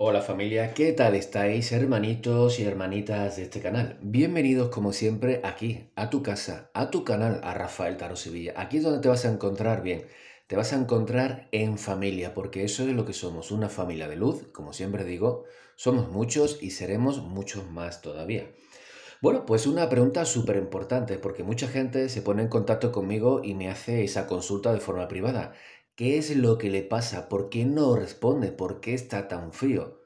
Hola familia, ¿qué tal estáis hermanitos y hermanitas de este canal? Bienvenidos como siempre aquí, a tu casa, a tu canal, a Rafael Taro Sevilla. Aquí es donde te vas a encontrar bien, te vas a encontrar en familia, porque eso es lo que somos, una familia de luz, como siempre digo, somos muchos y seremos muchos más todavía. Bueno, pues una pregunta súper importante, porque mucha gente se pone en contacto conmigo y me hace esa consulta de forma privada. ¿Qué es lo que le pasa? ¿Por qué no responde? ¿Por qué está tan frío?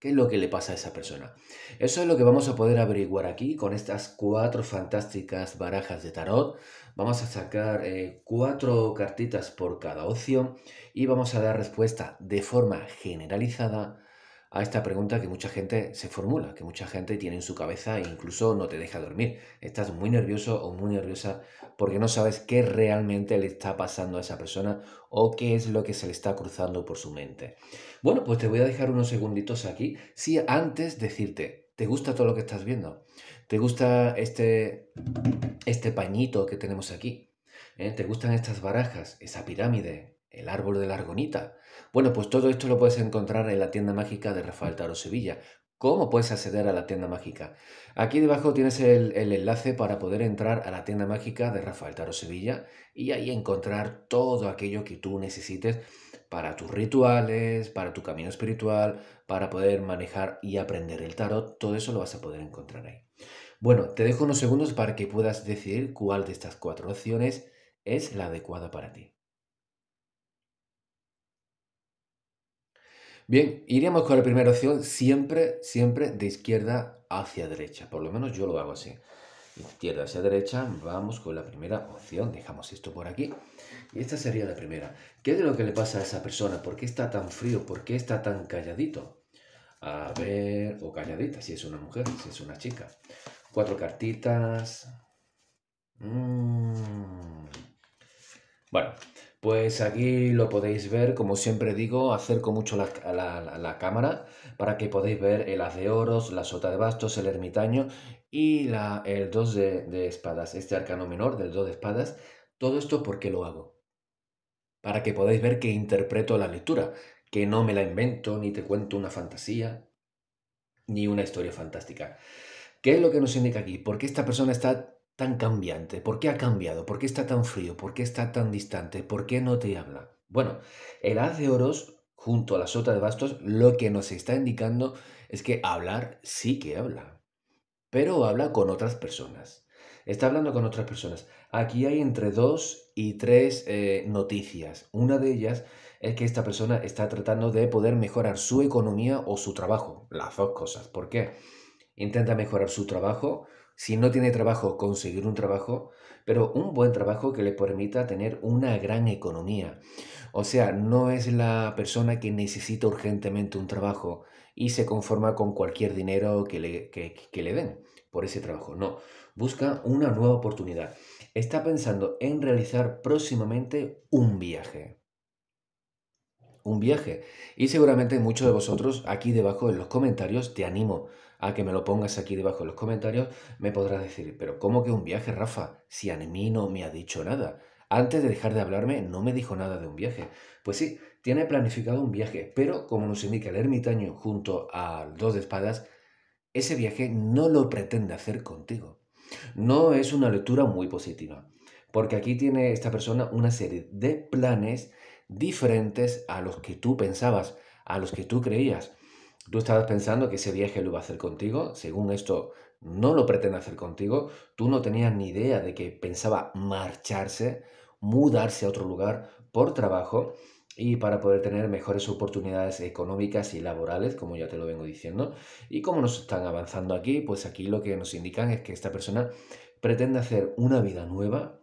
¿Qué es lo que le pasa a esa persona? Eso es lo que vamos a poder averiguar aquí con estas cuatro fantásticas barajas de tarot. Vamos a sacar eh, cuatro cartitas por cada opción y vamos a dar respuesta de forma generalizada a esta pregunta que mucha gente se formula, que mucha gente tiene en su cabeza e incluso no te deja dormir. Estás muy nervioso o muy nerviosa porque no sabes qué realmente le está pasando a esa persona o qué es lo que se le está cruzando por su mente. Bueno, pues te voy a dejar unos segunditos aquí. Si sí, antes decirte, ¿te gusta todo lo que estás viendo? ¿Te gusta este, este pañito que tenemos aquí? ¿Eh? ¿Te gustan estas barajas, esa pirámide, el árbol de la argonita. Bueno, pues todo esto lo puedes encontrar en la tienda mágica de Rafael Taro Sevilla. ¿Cómo puedes acceder a la tienda mágica? Aquí debajo tienes el, enlace para poder entrar a la tienda mágica de Rafael Taro Sevilla y ahí encontrar todo aquello que tú necesites para tus rituales, para tu camino espiritual, para poder manejar y aprender el tarot. Todo eso lo vas a poder encontrar ahí. Bueno, te dejo unos segundos para que puedas decidir cuál de estas cuatro opciones es la adecuada para ti. Bien, iríamos con la primera opción siempre, siempre de izquierda hacia derecha. Por lo menos yo lo hago así. Izquierda hacia derecha, vamos con la primera opción. Dejamos esto por aquí. Y esta sería la primera. ¿Qué es lo que le pasa a esa persona? ¿Por qué está tan frío? ¿Por qué está tan calladito? A ver, o calladita, si es una mujer, si es una chica. Cuatro cartitas. Mm. Bueno, pues aquí lo podéis ver, como siempre digo, acerco mucho la, cámara para que podáis ver el haz de oros, la sota de bastos, el ermitaño y el dos de, espadas, este arcano menor del dos de espadas. Todo esto porque lo hago, para que podáis ver que interpreto la lectura, que no me la invento ni te cuento una fantasía ni una historia fantástica. ¿Qué es lo que nos indica aquí? Porque esta persona está tan cambiante? ¿Por qué ha cambiado? ¿Por qué está tan frío? ¿Por qué está tan distante? ¿Por qué no te habla? Bueno, el haz de oros junto a la sota de bastos lo que nos está indicando es que hablar sí que habla, pero habla con otras personas. Está hablando con otras personas. Aquí hay entre dos y tres eh, noticias. Una de ellas es que esta persona está tratando de poder mejorar su economía o su trabajo. Las dos cosas. ¿Por qué? Intenta mejorar su trabajo si no tiene trabajo, conseguir un trabajo, pero un buen trabajo que le permita tener una gran economía. O sea, no es la persona que necesita urgentemente un trabajo y se conforma con cualquier dinero que le, le den por ese trabajo. No, busca una nueva oportunidad. Está pensando en realizar próximamente un viaje. Un viaje. Y seguramente muchos de vosotros aquí debajo en los comentarios te animo a que me lo pongas aquí debajo en los comentarios, me podrás decir, pero ¿cómo que un viaje, Rafa? Si a mí no me ha dicho nada. Antes de dejar de hablarme, no me dijo nada de un viaje. Pues sí, tiene planificado un viaje, pero como nos indica el ermitaño junto al dos de espadas, ese viaje no lo pretende hacer contigo. No es una lectura muy positiva, porque aquí tiene esta persona una serie de planes diferentes a los que tú pensabas, a los que tú creías tú estabas pensando que ese viaje lo iba a hacer contigo, según esto no lo pretende hacer contigo, tú no tenías ni idea de que pensaba marcharse, mudarse a otro lugar por trabajo y para poder tener mejores oportunidades económicas y laborales, como ya te lo vengo diciendo. Y como nos están avanzando aquí, pues aquí lo que nos indican es que esta persona pretende hacer una vida nueva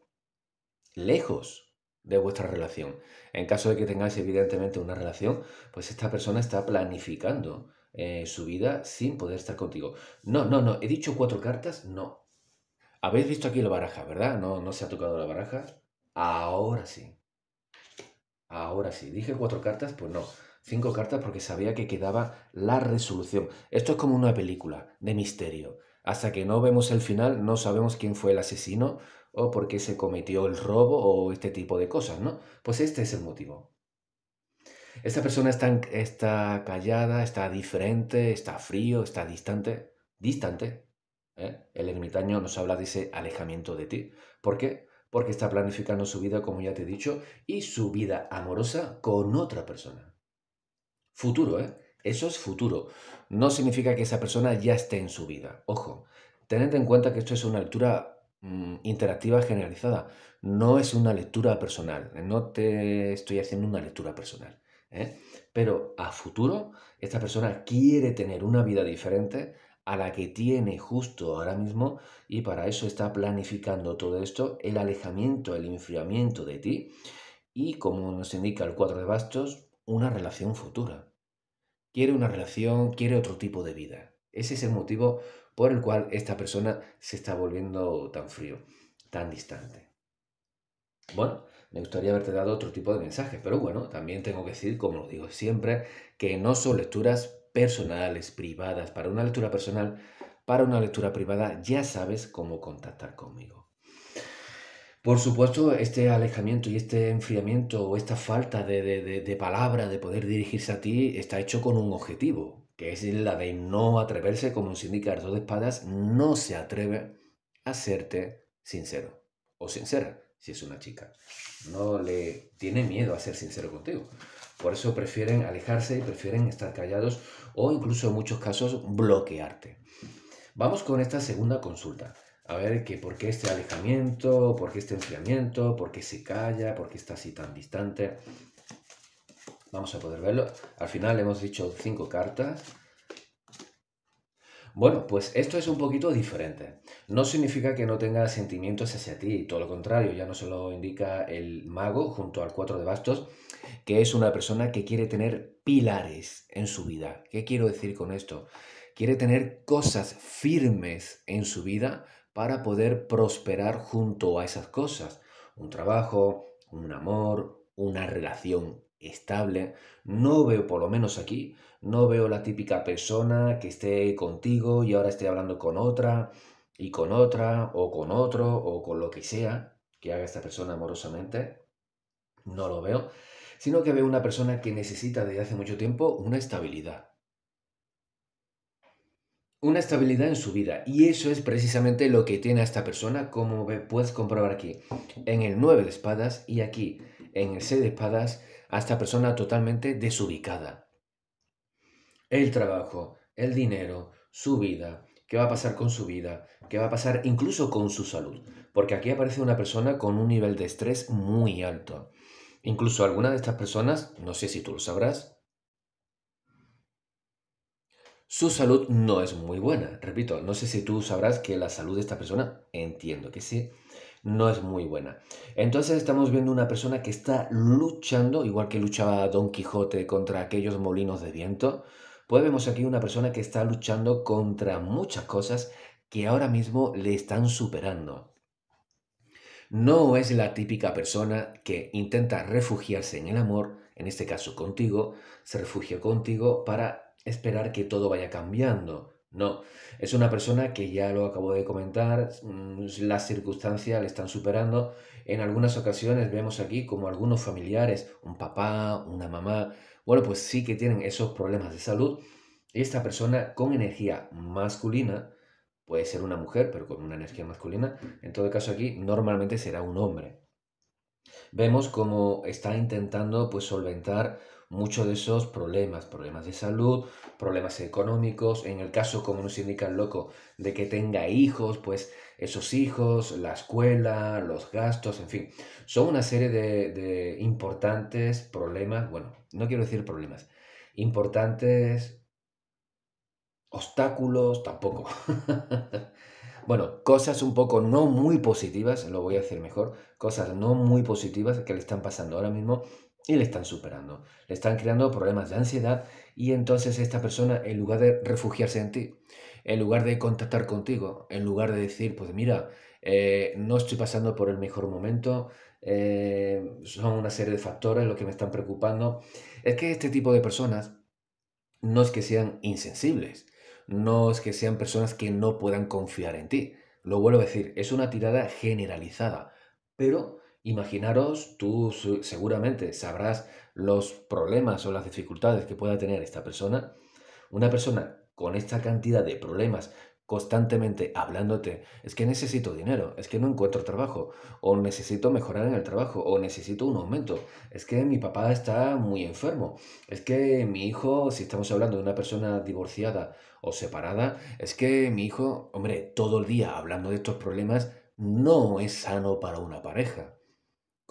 lejos de vuestra relación. En caso de que tengáis evidentemente una relación, pues esta persona está planificando eh, su vida sin poder estar contigo. No, no, no, he dicho cuatro cartas, no. Habéis visto aquí la baraja, ¿verdad? No, no se ha tocado la baraja. Ahora sí. Ahora sí. Dije cuatro cartas, pues no. Cinco cartas porque sabía que quedaba la resolución. Esto es como una película de misterio. Hasta que no vemos el final, no sabemos quién fue el asesino, o porque se cometió el robo o este tipo de cosas, ¿no? Pues este es el motivo. Esta persona está, callada, está diferente, está frío, está distante, distante. ¿eh? El ermitaño nos habla de ese alejamiento de ti. ¿Por qué? Porque está planificando su vida, como ya te he dicho, y su vida amorosa con otra persona. Futuro, ¿eh? Eso es futuro. No significa que esa persona ya esté en su vida. Ojo, tened en cuenta que esto es una altura Mm, interactiva generalizada. No es una lectura personal, eh, no te estoy haciendo una lectura personal. ¿eh? Pero a futuro, esta persona quiere tener una vida diferente a la que tiene justo ahora mismo y para eso está planificando todo esto, el alejamiento, el enfriamiento de ti y, como nos indica el cuadro de bastos, una relación futura. Quiere una relación, quiere otro tipo de vida. Ese es el motivo por el cual esta persona se está volviendo tan frío, tan distante. Bueno, me gustaría haberte dado otro tipo de mensaje, pero bueno, también tengo que decir, como lo digo siempre, que no son lecturas personales, privadas. Para una lectura personal, para una lectura privada, ya sabes cómo contactar conmigo. Por supuesto, este alejamiento y este enfriamiento o esta falta de palabra, de poder dirigirse a ti, está hecho con un objetivo, que es la de no atreverse como un sindicato de espadas, no se atreve a serte sincero o sincera, si es una chica. No le tiene miedo a ser sincero contigo. Por eso prefieren alejarse y prefieren estar callados o incluso en muchos casos bloquearte. Vamos con esta segunda consulta. A ver que por qué este alejamiento, por qué este enfriamiento, por qué se calla, por qué está así tan distante. Vamos a poder verlo. Al final hemos dicho cinco cartas. Bueno, pues esto es un poquito diferente. No significa que no tenga sentimientos hacia ti, todo lo contrario, ya no se lo indica el mago junto al cuatro de bastos, que es una persona que quiere tener pilares en su vida. ¿Qué quiero decir con esto? Quiere tener cosas firmes en su vida para poder prosperar junto a esas cosas. Un trabajo, un amor, una relación estable. No veo, por lo menos aquí, no veo la típica persona que esté contigo y ahora esté hablando con otra y con otra o con otro o con lo que sea que haga esta persona amorosamente. No lo veo. Sino que veo una persona que necesita desde hace mucho tiempo una estabilidad una estabilidad en su vida. Y eso es precisamente lo que tiene a esta persona, como puedes comprobar aquí, en el 9 de espadas y aquí, en el 6 de espadas, a esta persona totalmente desubicada. El trabajo, el dinero, su vida, qué va a pasar con su vida, qué va a pasar incluso con su salud, porque aquí aparece una persona con un nivel de estrés muy alto. Incluso alguna de estas personas, no sé si tú lo sabrás, su salud no es muy buena. Repito, no sé si tú sabrás que la salud de esta persona, entiendo que sí, no es muy buena. Entonces estamos viendo una persona que está luchando, igual que luchaba Don Quijote contra aquellos molinos de viento, pues vemos aquí una persona que está luchando contra muchas cosas que ahora mismo le están superando. No es la típica persona que intenta refugiarse en el amor, en este caso contigo, se refugia contigo para esperar que todo vaya cambiando. No, es una persona que ya lo acabo de comentar, mm, las circunstancias le están superando. En algunas ocasiones vemos aquí como algunos familiares, un papá, una mamá, bueno, pues sí que tienen esos problemas de salud. esta persona con energía masculina, puede ser una mujer, pero con una energía masculina, en todo caso aquí normalmente será un hombre. Vemos como está intentando pues solventar muchos de esos problemas, problemas de salud, problemas económicos, en el caso, como nos indica el loco, de que tenga hijos, pues esos hijos, la escuela, los gastos, en fin, son una serie de, importantes problemas, bueno, no quiero decir problemas, importantes obstáculos tampoco. bueno, cosas un poco no muy positivas, lo voy a hacer mejor, cosas no muy positivas que le están pasando ahora mismo y le están superando, le están creando problemas de ansiedad y entonces esta persona, en lugar de refugiarse en ti, en lugar de contactar contigo, en lugar de decir, pues mira, eh, no estoy pasando por el mejor momento, eh, son una serie de factores lo que me están preocupando, es que este tipo de personas no es que sean insensibles, no es que sean personas que no puedan confiar en ti. Lo vuelvo a decir, es una tirada generalizada, pero Imaginaros, tú seguramente sabrás los problemas o las dificultades que pueda tener esta persona. Una persona con esta cantidad de problemas constantemente hablándote, es que necesito dinero, es que no encuentro trabajo, o necesito mejorar en el trabajo, o necesito un aumento, es que mi papá está muy enfermo, es que mi hijo, si estamos hablando de una persona divorciada o separada, es que mi hijo, hombre, todo el día hablando de estos problemas no es sano para una pareja.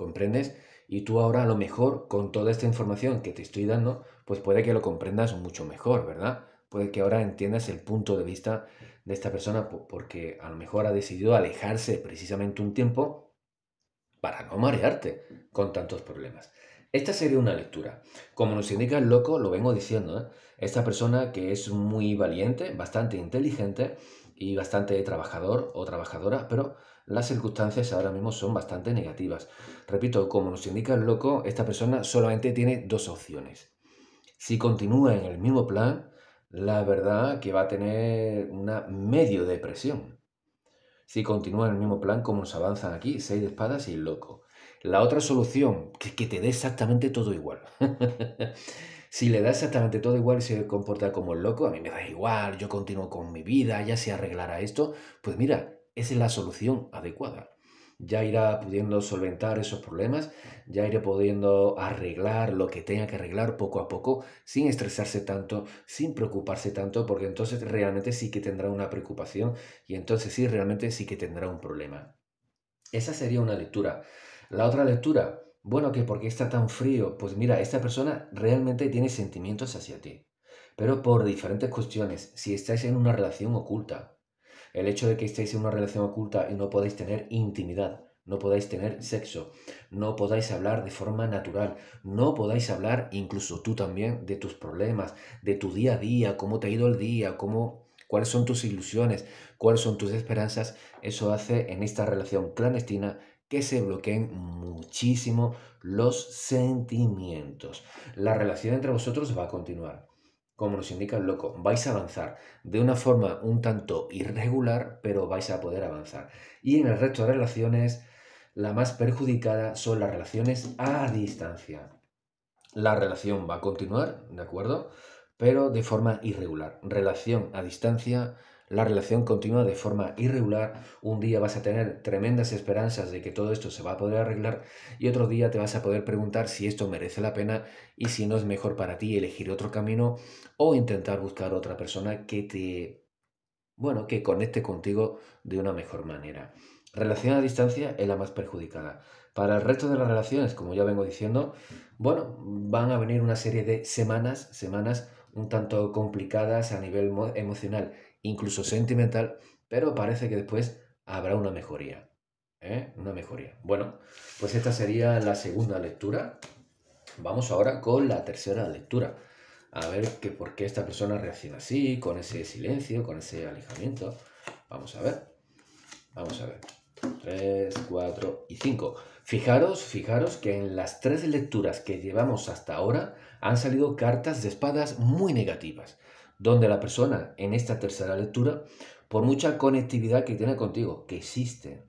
¿Comprendes? Y tú ahora a lo mejor con toda esta información que te estoy dando, pues puede que lo comprendas mucho mejor, ¿verdad? Puede que ahora entiendas el punto de vista de esta persona porque a lo mejor ha decidido alejarse precisamente un tiempo para no marearte con tantos problemas. Esta sería una lectura. Como nos indica el loco, lo vengo diciendo, ¿eh? esta persona que es muy valiente, bastante inteligente, y bastante trabajador o trabajadora, pero las circunstancias ahora mismo son bastante negativas. Repito, como nos indica el loco, esta persona solamente tiene dos opciones. Si continúa en el mismo plan, la verdad que va a tener una medio depresión. Si continúa en el mismo plan como nos avanzan aquí, seis de espadas y el loco. La otra solución, que, que te dé exactamente todo igual. Si le da exactamente todo igual y se comporta como el loco, a mí me da igual, yo continúo con mi vida, ya se arreglará esto, pues mira, esa es la solución adecuada. Ya irá pudiendo solventar esos problemas, ya iré pudiendo arreglar lo que tenga que arreglar poco a poco, sin estresarse tanto, sin preocuparse tanto, porque entonces realmente sí que tendrá una preocupación y entonces sí realmente sí que tendrá un problema. Esa sería una lectura. La otra lectura, bueno, que porque está tan frío. Pues mira, esta persona realmente tiene sentimientos hacia ti. Pero por diferentes cuestiones, si estáis en una relación oculta, el hecho de que estéis en una relación oculta y no podéis tener intimidad, no podáis tener sexo, no podáis hablar de forma natural, no podáis hablar, incluso tú también, de tus problemas, de tu día a día, cómo te ha ido el día, cómo, cuáles son tus ilusiones, cuáles son tus esperanzas, eso hace en esta relación clandestina que se bloqueen muchísimo los sentimientos. La relación entre vosotros va a continuar. Como nos indica el loco, vais a avanzar de una forma un tanto irregular, pero vais a poder avanzar. Y en el resto de relaciones, la más perjudicada son las relaciones a distancia. La relación va a continuar, ¿de acuerdo? Pero de forma irregular. Relación a distancia la relación continúa de forma irregular, un día vas a tener tremendas esperanzas de que todo esto se va a poder arreglar y otro día te vas a poder preguntar si esto merece la pena y si no es mejor para ti elegir otro camino o intentar buscar otra persona que te, bueno, que conecte contigo de una mejor manera. Relación a distancia es la más perjudicada. Para el resto de las relaciones, como ya vengo diciendo, bueno, van a venir una serie de semanas, semanas un tanto complicadas a nivel emocional incluso sentimental, pero parece que después habrá una mejoría. ¿eh? Una mejoría. Bueno, pues esta sería la segunda lectura. Vamos ahora con la tercera lectura. A ver qué por qué esta persona reacciona así, con ese silencio, con ese alejamiento. Vamos a ver. Vamos a ver. 3, 4 y 5. Fijaros, fijaros que en las tres lecturas que llevamos hasta ahora han salido cartas de espadas muy negativas donde la persona en esta tercera lectura, por mucha conectividad que tiene contigo, que existe,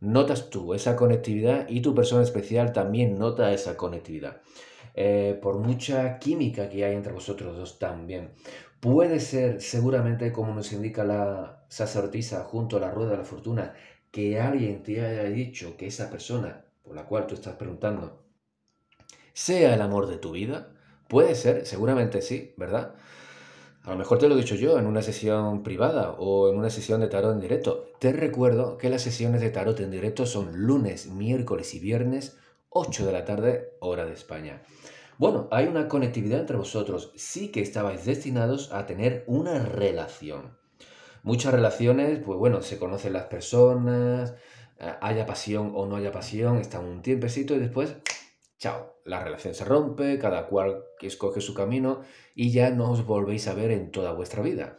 notas tú esa conectividad y tu persona especial también nota esa conectividad. Eh, por mucha química que hay entre vosotros dos también. Puede ser, seguramente, como nos indica la sacerdotisa junto a la rueda de la fortuna, que alguien te haya dicho que esa persona por la cual tú estás preguntando sea el amor de tu vida. Puede ser, seguramente sí, ¿verdad? A lo mejor te lo he dicho yo en una sesión privada o en una sesión de tarot en directo. Te recuerdo que las sesiones de tarot en directo son lunes, miércoles y viernes, 8 de la tarde, hora de España. Bueno, hay una conectividad entre vosotros. Sí que estabais destinados a tener una relación. Muchas relaciones, pues bueno, se conocen las personas, eh, haya pasión o no haya pasión, están un tiempecito y después Chao, la relación se rompe, cada cual escoge su camino y ya no os volvéis a ver en toda vuestra vida.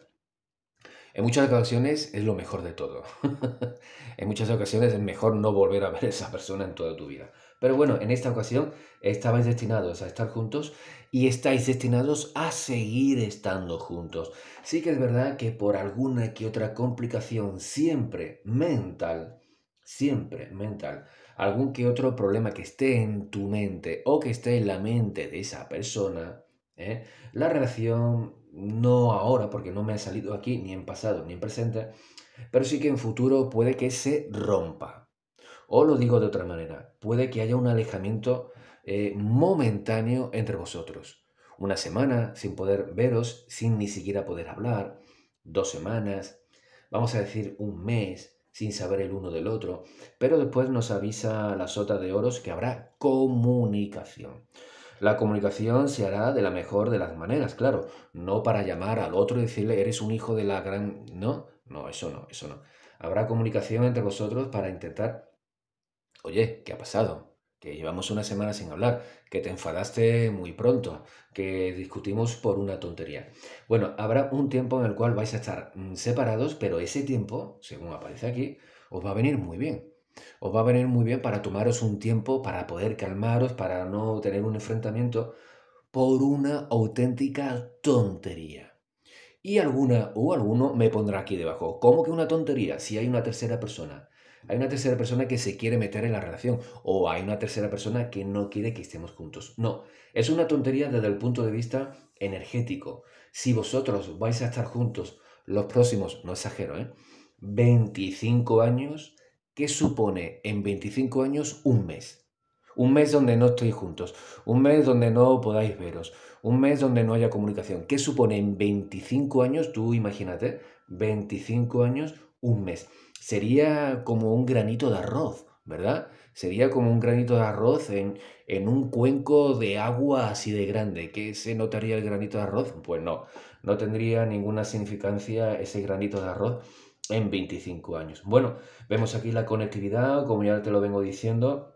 En muchas ocasiones es lo mejor de todo. en muchas ocasiones es mejor no volver a ver a esa persona en toda tu vida. Pero bueno, en esta ocasión estabais destinados a estar juntos y estáis destinados a seguir estando juntos. Sí que es verdad que por alguna que otra complicación siempre mental, siempre mental, algún que otro problema que esté en tu mente o que esté en la mente de esa persona, ¿eh? la relación no ahora, porque no me ha salido aquí ni en pasado ni en presente, pero sí que en futuro puede que se rompa. O lo digo de otra manera, puede que haya un alejamiento eh, momentáneo entre vosotros. Una semana sin poder veros, sin ni siquiera poder hablar, dos semanas, vamos a decir un mes, sin saber el uno del otro, pero después nos avisa la sota de oros que habrá comunicación. La comunicación se hará de la mejor de las maneras, claro, no para llamar al otro y decirle eres un hijo de la gran... No, no, eso no, eso no. Habrá comunicación entre vosotros para intentar, oye, ¿qué ha pasado? que llevamos una semana sin hablar, que te enfadaste muy pronto, que discutimos por una tontería. Bueno, habrá un tiempo en el cual vais a estar mm, separados, pero ese tiempo, según aparece aquí, os va a venir muy bien. Os va a venir muy bien para tomaros un tiempo, para poder calmaros, para no tener un enfrentamiento por una auténtica tontería. Y alguna o alguno me pondrá aquí debajo. ¿Cómo que una tontería si hay una tercera persona? hay una tercera persona que se quiere meter en la relación o hay una tercera persona que no quiere que estemos juntos. No, es una tontería desde el punto de vista energético. Si vosotros vais a estar juntos los próximos, no exagero, ¿eh? 25 años, ¿qué supone en 25 años un mes? Un mes donde no estéis juntos, un mes donde no podáis veros, un mes donde no haya comunicación. ¿Qué supone en 25 años? Tú imagínate, 25 años, un mes sería como un granito de arroz, ¿verdad? Sería como un granito de arroz en, un cuenco de agua así de grande. ¿Qué se notaría el granito de arroz? Pues no, no tendría ninguna significancia ese granito de arroz en 25 años. Bueno, vemos aquí la conectividad, como ya te lo vengo diciendo,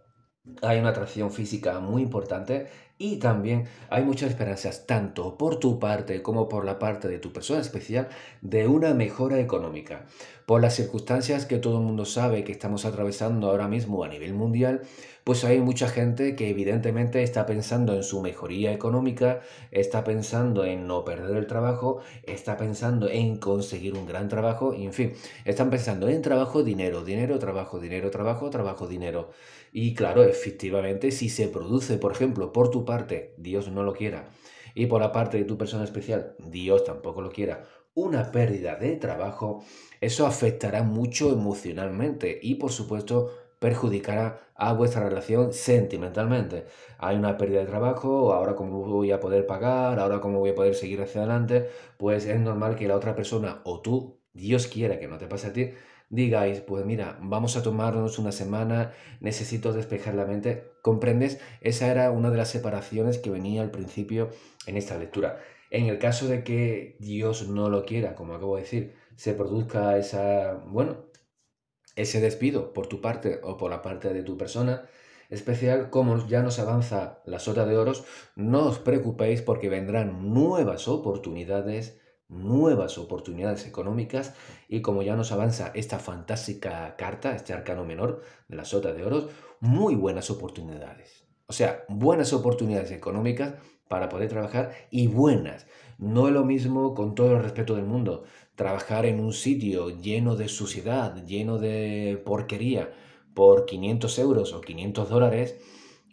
hay una atracción física muy importante y también hay muchas esperanzas, tanto por tu parte como por la parte de tu persona especial, de una mejora económica. Por las circunstancias que todo el mundo sabe que estamos atravesando ahora mismo a nivel mundial, pues hay mucha gente que evidentemente está pensando en su mejoría económica, está pensando en no perder el trabajo, está pensando en conseguir un gran trabajo, en fin, están pensando en trabajo, dinero, dinero, trabajo, dinero, trabajo, trabajo, dinero. Y claro, efectivamente, si se produce, por ejemplo, por tu parte, Dios no lo quiera, y por la parte de tu persona especial, Dios tampoco lo quiera, una pérdida de trabajo, eso afectará mucho emocionalmente y por supuesto perjudicará a vuestra relación sentimentalmente. Hay una pérdida de trabajo, ahora cómo voy a poder pagar, ahora cómo voy a poder seguir hacia adelante, pues es normal que la otra persona o tú, Dios quiera que no te pase a ti, digáis, pues mira, vamos a tomarnos una semana, necesito despejar la mente, ¿comprendes? Esa era una de las separaciones que venía al principio en esta lectura. En el caso de que Dios no lo quiera, como acabo de decir, se produzca esa, bueno, ese despido por tu parte o por la parte de tu persona, especial como ya nos avanza la sota de oros, no os preocupéis porque vendrán nuevas oportunidades nuevas oportunidades económicas y como ya nos avanza esta fantástica carta, este arcano menor de la sota de oros, muy buenas oportunidades. O sea, buenas oportunidades económicas para poder trabajar y buenas. No es lo mismo, con todo el respeto del mundo, trabajar en un sitio lleno de suciedad, lleno de porquería, por 500 euros o 500 dólares,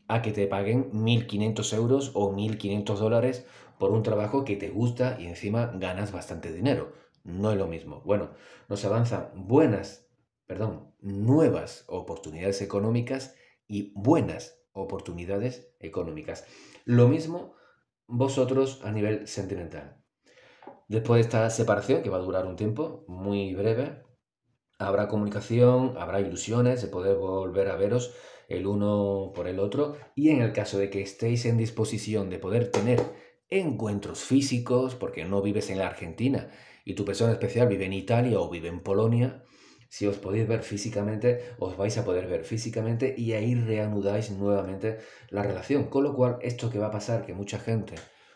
a que te paguen 1.500 euros o 1.500 dólares por un trabajo que te gusta y encima ganas bastante dinero. No es lo mismo. Bueno, nos avanzan buenas, perdón, nuevas oportunidades económicas y buenas oportunidades económicas. Lo mismo vosotros a nivel sentimental. Después de esta separación, que va a durar un tiempo muy breve, habrá comunicación, habrá ilusiones de poder volver a veros el uno por el otro y en el caso de que estéis en disposición de poder tener encuentros físicos, porque no vives en la Argentina y tu persona especial vive en Italia o vive en Polonia, si os podéis ver físicamente, os vais a poder ver físicamente y ahí reanudáis nuevamente la relación. Con lo cual, esto que va a pasar, que mucha gente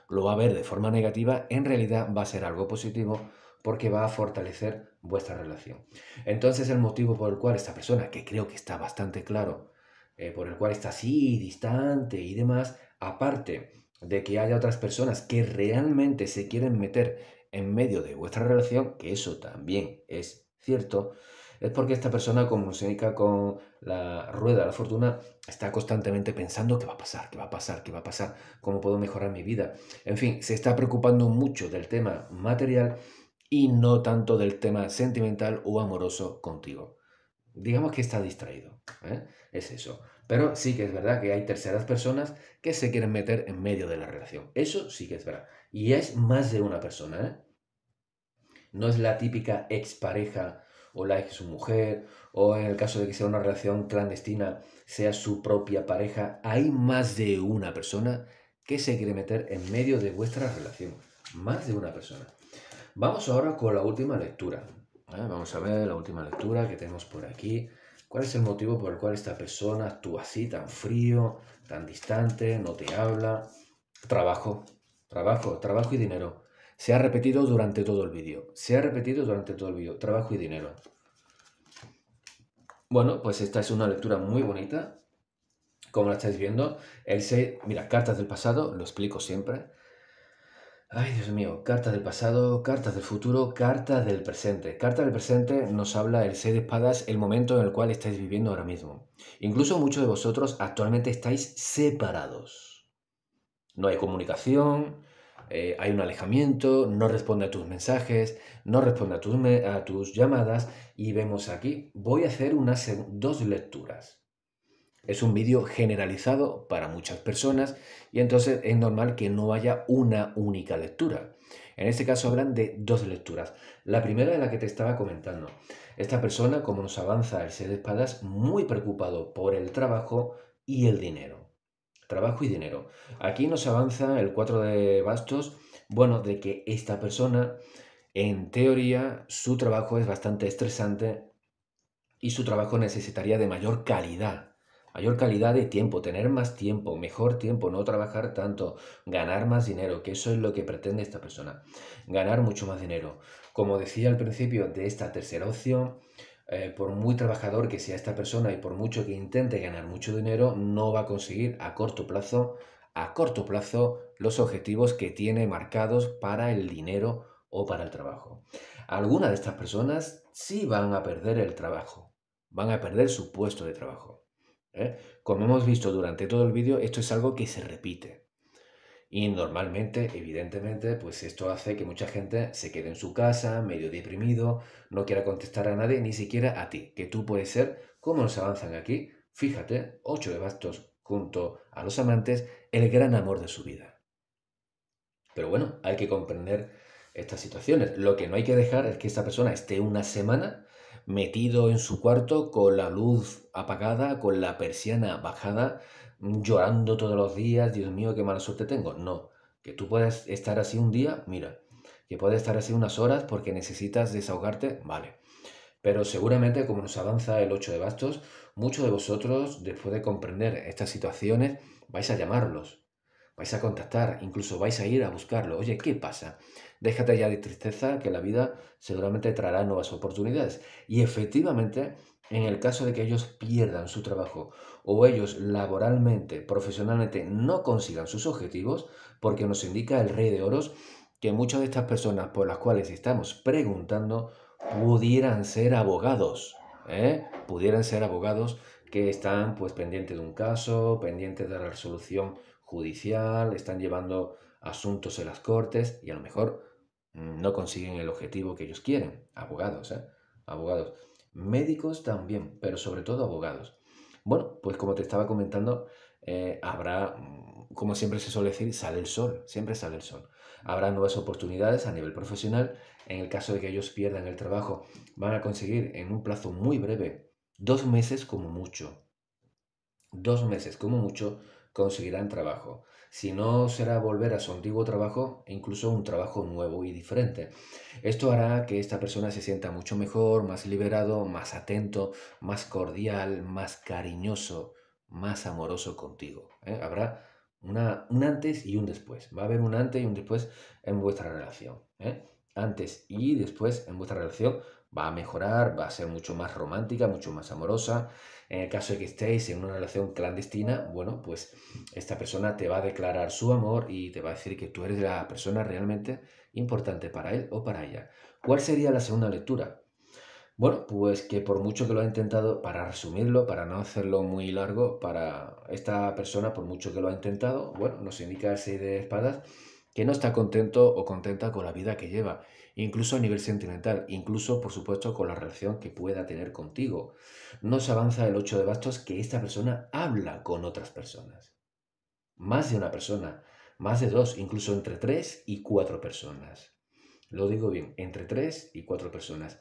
lo va a ver de forma negativa, en realidad va a ser algo positivo porque va a fortalecer vuestra relación. Entonces el motivo por el cual esta persona, que creo que está bastante claro, eh, por el cual está así, distante y demás, aparte de que haya otras personas que realmente se quieren meter en medio de vuestra relación, que eso también es cierto, es porque esta persona, como se indica con la rueda de la fortuna, está constantemente pensando qué va a pasar, qué va a pasar, qué va a pasar, cómo puedo mejorar mi vida. En fin, se está preocupando mucho del tema material y no tanto del tema sentimental o amoroso contigo digamos que está distraído. ¿eh? Es eso. Pero sí que es verdad que hay terceras personas que se quieren meter en medio de la relación. Eso sí que es verdad. Y es más de una persona. ¿eh? No es la típica expareja o la ex mujer o en el caso de que sea una relación clandestina, sea su propia pareja. Hay más de una persona que se quiere meter en medio de vuestra relación. Más de una persona. Vamos ahora con la última lectura. Vamos a ver la última lectura que tenemos por aquí. ¿Cuál es el motivo por el cual esta persona actúa así, tan frío, tan distante, no te habla? Trabajo, trabajo, trabajo y dinero. Se ha repetido durante todo el vídeo. Se ha repetido durante todo el vídeo. Trabajo y dinero. Bueno, pues esta es una lectura muy bonita. Como la estáis viendo, él se... mira, cartas del pasado, lo explico siempre. Ay, Dios mío, cartas del pasado, cartas del futuro, cartas del presente. Carta del presente nos habla el 6 de espadas, el momento en el cual estáis viviendo ahora mismo. Incluso muchos de vosotros actualmente estáis separados. No hay comunicación, eh, hay un alejamiento, no responde a tus mensajes, no responde a tus, a tus llamadas. Y vemos aquí, voy a hacer unas dos lecturas. Es un vídeo generalizado para muchas personas y entonces es normal que no haya una única lectura. En este caso hablan de dos lecturas. La primera de la que te estaba comentando. Esta persona, como nos avanza el ser de espadas, muy preocupado por el trabajo y el dinero. Trabajo y dinero. Aquí nos avanza el 4 de bastos, bueno, de que esta persona, en teoría, su trabajo es bastante estresante y su trabajo necesitaría de mayor calidad mayor calidad de tiempo, tener más tiempo, mejor tiempo, no trabajar tanto, ganar más dinero, que eso es lo que pretende esta persona, ganar mucho más dinero. Como decía al principio de esta tercera opción, eh, por muy trabajador que sea esta persona y por mucho que intente ganar mucho dinero, no va a conseguir a corto plazo, a corto plazo, los objetivos que tiene marcados para el dinero o para el trabajo. Algunas de estas personas sí van a perder el trabajo, van a perder su puesto de trabajo. ¿eh? Como hemos visto durante todo el vídeo, esto es algo que se repite. Y normalmente, evidentemente, pues esto hace que mucha gente se quede en su casa, medio deprimido, no quiera contestar a nadie, ni siquiera a ti, que tú puedes ser, como nos avanzan aquí, fíjate, ocho de bastos junto a los amantes, el gran amor de su vida. Pero bueno, hay que comprender estas situaciones. Lo que no hay que dejar es que esta persona esté una semana metido en su cuarto con la luz apagada, con la persiana bajada, llorando todos los días, Dios mío, qué mala suerte tengo. No, que tú puedes estar así un día, mira, que puedes estar así unas horas porque necesitas desahogarte, vale. Pero seguramente como nos avanza el 8 de bastos, muchos de vosotros, después de comprender estas situaciones, vais a llamarlos, vais a contactar, incluso vais a ir a buscarlo. Oye, ¿qué pasa? Déjate ya de tristeza, que la vida seguramente traerá nuevas oportunidades. Y efectivamente, en el caso de que ellos pierdan su trabajo o ellos laboralmente, profesionalmente no consigan sus objetivos, porque nos indica el rey de oros que muchas de estas personas por las cuales estamos preguntando pudieran ser abogados, ¿eh? pudieran ser abogados que están pues pendientes de un caso, pendientes de la resolución judicial, están llevando asuntos en las cortes y a lo mejor Mm, no consiguen el objetivo que ellos quieren. Abogados, ¿eh? Abogados. Médicos también, pero sobre todo abogados. Bueno, pues como te estaba comentando, eh, habrá, mm, como siempre se suele decir, sale el sol, siempre sale el sol. Habrá nuevas oportunidades a nivel profesional. En el caso de que ellos pierdan el trabajo, van a conseguir en un plazo muy breve, dos meses como mucho, dos meses como mucho, conseguirán trabajo si no será volver a su antiguo trabajo e incluso un trabajo nuevo y diferente. Esto hará que esta persona se sienta mucho mejor, más liberado, más atento, más cordial, más cariñoso, más amoroso contigo. ¿eh? Habrá una, un antes y un después. Va a haber un antes y un después en vuestra relación. ¿eh? Antes y después en vuestra relación va a mejorar, va a ser mucho más romántica, mucho más amorosa. En el caso de que estéis en una relación clandestina, bueno, pues esta persona te va a declarar su amor y te va a decir que tú eres la persona realmente importante para él o para ella. ¿Cuál sería la segunda lectura? Bueno, pues que por mucho que lo ha intentado, para resumirlo, para no hacerlo muy largo, para esta persona, por mucho que lo ha intentado, bueno, nos indica el 6 de espadas que no está contento o contenta con la vida que lleva incluso a nivel sentimental, incluso por supuesto con la relación que pueda tener contigo. No se avanza el 8 de bastos que esta persona habla con otras personas. Más de una persona, más de dos, incluso entre tres y cuatro personas. Lo digo bien, entre tres y cuatro personas.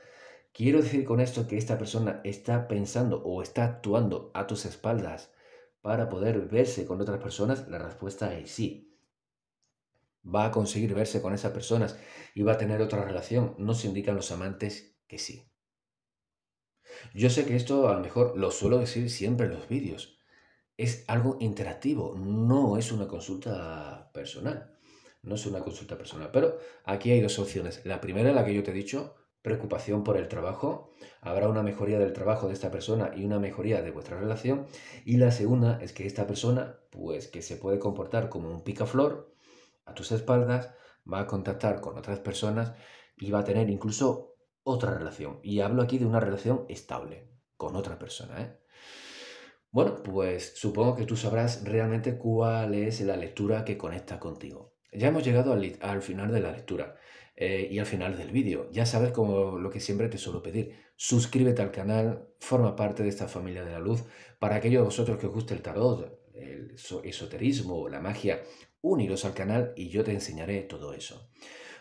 Quiero decir con esto que esta persona está pensando o está actuando a tus espaldas para poder verse con otras personas. La respuesta es sí va a conseguir verse con esas personas y va a tener otra relación. Nos indican los amantes que sí. Yo sé que esto a lo mejor lo suelo decir siempre en los vídeos. Es algo interactivo, no es una consulta personal. No es una consulta personal, pero aquí hay dos opciones. La primera, la que yo te he dicho, preocupación por el trabajo, habrá una mejoría del trabajo de esta persona y una mejoría de vuestra relación. Y la segunda es que esta persona, pues que se puede comportar como un picaflor, a tus espaldas, va a contactar con otras personas y va a tener incluso otra relación. Y hablo aquí de una relación estable con otra persona. ¿eh? Bueno, pues supongo que tú sabrás realmente cuál es la lectura que conecta contigo. Ya hemos llegado al, final de la lectura eh, y al final del vídeo. Ya sabes como lo que siempre te suelo pedir. Suscríbete al canal, forma parte de esta familia de la luz. Para aquellos de vosotros que os guste el tarot, el esoterismo, la magia uniros al canal y yo te enseñaré todo eso.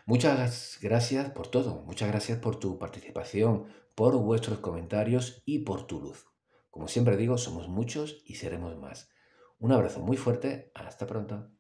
Muchas gracias por todo, muchas gracias por tu participación, por vuestros comentarios y por tu luz. Como siempre digo, somos muchos y seremos más. Un abrazo muy fuerte, hasta pronto.